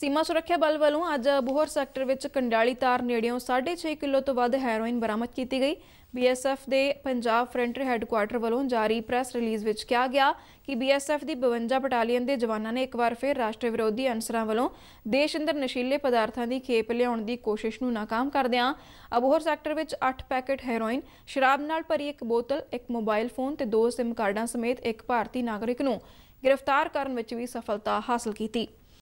ਸੀਮਾ ਸੁਰੱਖਿਆ ਬਲ ਵੱਲੋਂ ਅੱਜ ਬੋਹਰ ਸੈਕਟਰ ਵਿੱਚ ਕੰਡਾਲੀ ਤਾਰ ਨੇੜਿਓਂ 6.5 ਕਿਲੋ ਤੋਂ ਵੱਧ ਹੈਰੋਇਨ ਬਰਾਮਦ ਕੀਤੀ ਗਈ ਬੀਐਸਐਫ ਦੇ ਪੰਜਾਬ ਫਰੰਟਰ ਹੈੱਡਕੁਆਰਟਰ ਵੱਲੋਂ ਜਾਰੀ ਪ੍ਰੈਸ ਰਿਲੀਜ਼ ਵਿੱਚ ਕਿਹਾ ਗਿਆ ਕਿ ਬੀਐਸਐਫ ਦੀ 52 ਬਟਾਲੀਅਨ ਦੇ ਜਵਾਨਾਂ ਨੇ ਇੱਕ ਵਾਰ ਫਿਰ ਰਾਸ਼ਟਰ ਵਿਰੋਧੀ ਅਨਸਰਾਂ ਵੱਲੋਂ ਦੇਸ਼ ਅੰਦਰ ਨਸ਼ੀਲੇ ਪਦਾਰਥਾਂ ਦੀ ਖੇਪ ਲਿਆਉਣ ਦੀ ਕੋਸ਼ਿਸ਼ ਨੂੰ ناਕਾਮ ਕਰਦਿਆਂ ਅਬੋਹਰ ਸੈਕਟਰ ਵਿੱਚ 8 ਪੈਕੇਟ ਹੈਰੋਇਨ ਸ਼ਰਾਬ ਨਾਲ ਭਰੀ ਇੱਕ ਬੋਤਲ ਇੱਕ ਮੋਬਾਈਲ ਫੋਨ ਤੇ ਦੋ ਸਿਮ ਕਾਰਡਾਂ ਸਮੇਤ ਇੱਕ ਭਾਰਤੀ ਨਾਗਰਿਕ ਨੂੰ ਗ੍ਰਿਫਤਾਰ ਕਰਨ ਵਿੱਚ ਵੀ ਸਫਲਤਾ ਹਾਸਲ ਕੀਤੀ